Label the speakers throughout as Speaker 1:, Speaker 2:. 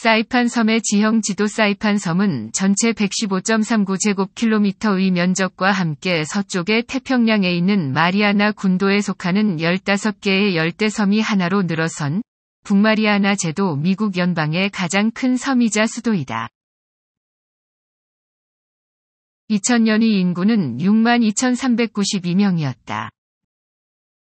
Speaker 1: 사이판 섬의 지형 지도 사이판 섬은 전체 115.39제곱킬로미터의 면적과 함께 서쪽의 태평양에 있는 마리아나 군도에 속하는 15개의 열대 섬이 하나로 늘어선 북마리아나 제도 미국 연방의 가장 큰 섬이자 수도이다. 2 0 0 0년이 인구는 6 2,392명이었다.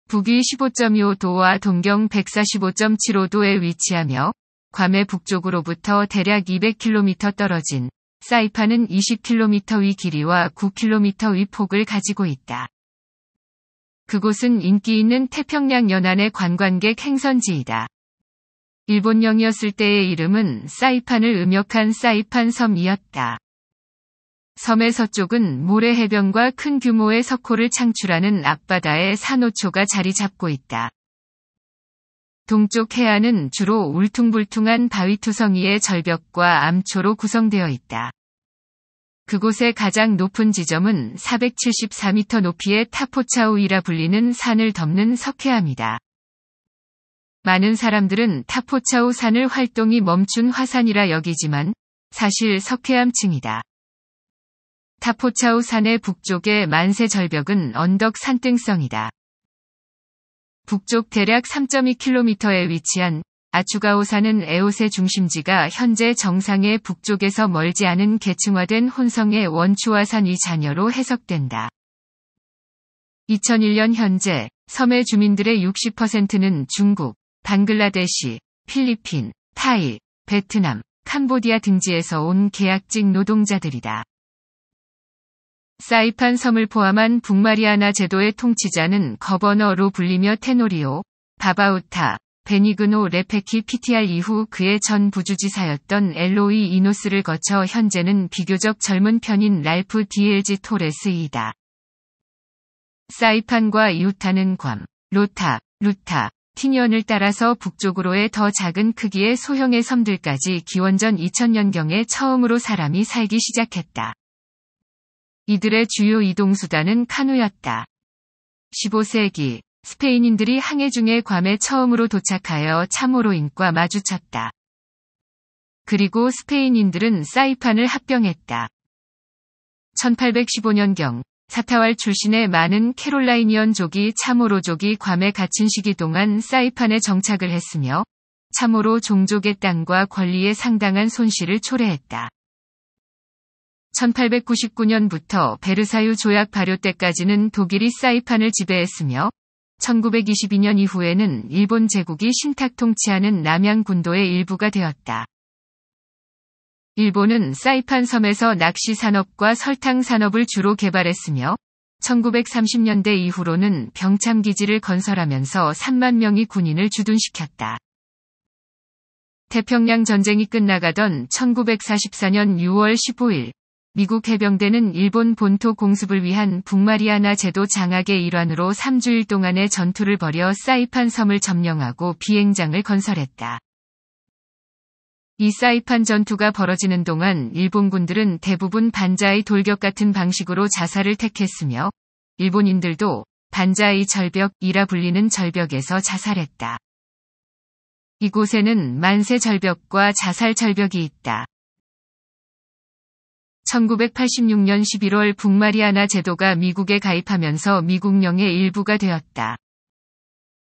Speaker 1: 북위 15.25도와 동경 145.75도에 위치하며 괌의 북쪽으로부터 대략 200km 떨어진 사이판은 20km 위 길이와 9km 위 폭을 가지고 있다. 그곳은 인기 있는 태평양 연안의 관광객 행선지이다. 일본령이었을 때의 이름은 사이판을 음역한 사이판 섬이었다. 섬의 서쪽은 모래 해변과 큰 규모의 석호를 창출하는 앞바다의 산호초가 자리 잡고 있다. 동쪽 해안은 주로 울퉁불퉁한 바위투성이의 절벽과 암초로 구성되어 있다. 그곳의 가장 높은 지점은 474m 높이의 타포차우이라 불리는 산을 덮는 석회암이다. 많은 사람들은 타포차우 산을 활동이 멈춘 화산이라 여기지만 사실 석회암층이다. 타포차우 산의 북쪽의 만세 절벽은 언덕 산등성이다. 북쪽 대략 3.2km에 위치한 아추가오산은 에오세 중심지가 현재 정상의 북쪽에서 멀지 않은 계층화된 혼성의 원추화산이자녀로 해석된다. 2001년 현재 섬의 주민들의 60%는 중국, 방글라데시, 필리핀, 타이, 베트남, 캄보디아 등지에서 온 계약직 노동자들이다. 사이판 섬을 포함한 북마리아나 제도의 통치자는 거버너로 불리며 테노리오, 바바우타, 베니그노 레페키 PTR 이후 그의 전 부주지사였던 엘로이 이노스를 거쳐 현재는 비교적 젊은 편인 랄프 디엘지 토레스이다. 사이판과 이 유타는 괌, 로타, 루타, 티년을 따라서 북쪽으로의 더 작은 크기의 소형의 섬들까지 기원전 2000년경에 처음으로 사람이 살기 시작했다. 이들의 주요 이동수단은 카누였다. 15세기 스페인인들이 항해 중에 괌에 처음으로 도착하여 참호로인과 마주쳤다. 그리고 스페인인들은 사이판을 합병했다. 1815년경 사타왈 출신의 많은 캐롤라이니언족이 참호로족이 괌에 갇힌 시기 동안 사이판에 정착을 했으며 참호로 종족의 땅과 권리에 상당한 손실을 초래했다. 1899년부터 베르사유 조약 발효 때까지는 독일이 사이판을 지배했으며 1922년 이후에는 일본 제국이 신탁 통치하는 남양 군도의 일부가 되었다. 일본은 사이판 섬에서 낚시 산업과 설탕 산업을 주로 개발했으며 1930년대 이후로는 병참 기지를 건설하면서 3만 명이 군인을 주둔시켰다. 태평양 전쟁이 끝나가던 1944년 6월 15일 미국 해병대는 일본 본토 공습을 위한 북마리아나 제도 장악의 일환으로 3주일 동안의 전투를 벌여 사이판 섬을 점령하고 비행장을 건설했다. 이 사이판 전투가 벌어지는 동안 일본군들은 대부분 반자의 돌격 같은 방식으로 자살을 택했으며 일본인들도 반자의 절벽이라 불리는 절벽에서 자살했다. 이곳에는 만세 절벽과 자살 절벽이 있다. 1986년 11월 북마리아나 제도가 미국에 가입하면서 미국령의 일부가 되었다.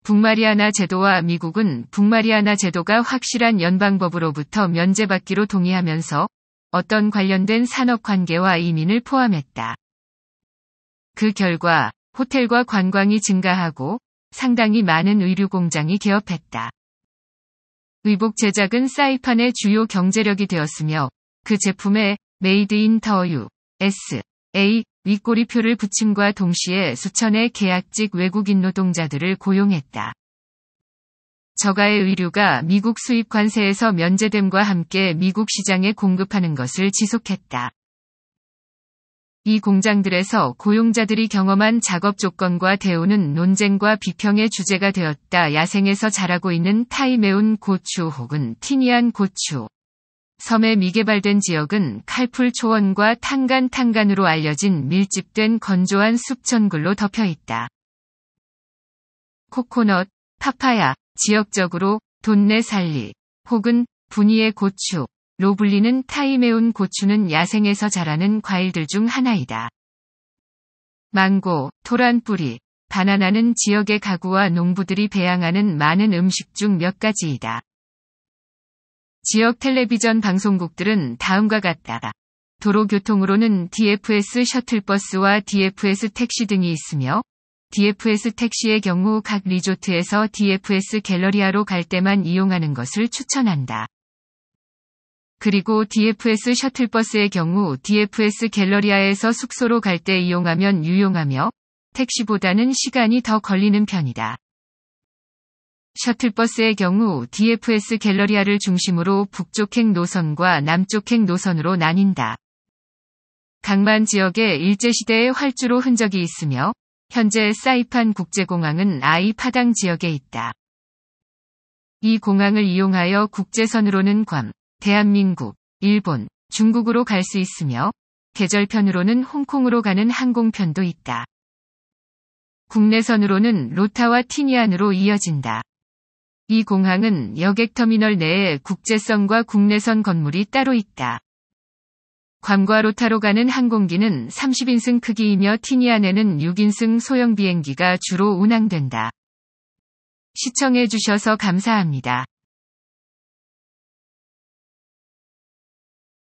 Speaker 1: 북마리아나 제도와 미국은 북마리아나 제도가 확실한 연방법으로부터 면제받기로 동의하면서 어떤 관련된 산업 관계와 이민을 포함했다. 그 결과 호텔과 관광이 증가하고 상당히 많은 의류 공장이 개업했다. 의복 제작은 사이판의 주요 경제력이 되었으며 그 제품에 메이드 인 더유 S A 윗꼬리표를 붙임과 동시에 수천의 계약직 외국인 노동자들을 고용했다. 저가의 의류가 미국 수입 관세에서 면제됨과 함께 미국 시장에 공급하는 것을 지속했다. 이 공장들에서 고용자들이 경험한 작업 조건과 대우는 논쟁과 비평의 주제가 되었다. 야생에서 자라고 있는 타이 메온 고추 혹은 티니안 고추. 섬의 미개발된 지역은 칼풀 초원과 탄간 탄간으로 알려진 밀집된 건조한 숲천굴로 덮여 있다. 코코넛, 파파야, 지역적으로 돈내 살리 혹은 분이의 고추, 로 불리는 타이 매운 고추는 야생에서 자라는 과일들 중 하나이다. 망고, 토란뿌리, 바나나는 지역의 가구와 농부들이 배양하는 많은 음식 중 몇 가지이다. 지역 텔레비전 방송국들은 다음과 같다. 도로교통으로는 DFS 셔틀버스와 DFS 택시 등이 있으며 DFS 택시의 경우 각 리조트에서 DFS 갤러리아로 갈 때만 이용하는 것을 추천한다. 그리고 DFS 셔틀버스의 경우 DFS 갤러리아에서 숙소로 갈 때 이용하면 유용하며 택시보다는 시간이 더 걸리는 편이다. 셔틀버스의 경우 DFS 갤러리아를 중심으로 북쪽행 노선과 남쪽행 노선으로 나뉜다. 강만 지역에 일제시대의 활주로 흔적이 있으며 현재 사이판 국제공항은 아이 파당 지역에 있다. 이 공항을 이용하여 국제선으로는 괌, 대한민국, 일본, 중국으로 갈 수 있으며 계절편으로는 홍콩으로 가는 항공편도 있다. 국내선으로는 로타와 티니안으로 이어진다. 이 공항은 여객터미널 내에 국제선과 국내선 건물이 따로 있다. 괌과 로 타로 가는 항공기는 30인승 크기이며 티니안에는 6인승 소형 비행기가 주로 운항된다. 시청해주셔서 감사합니다.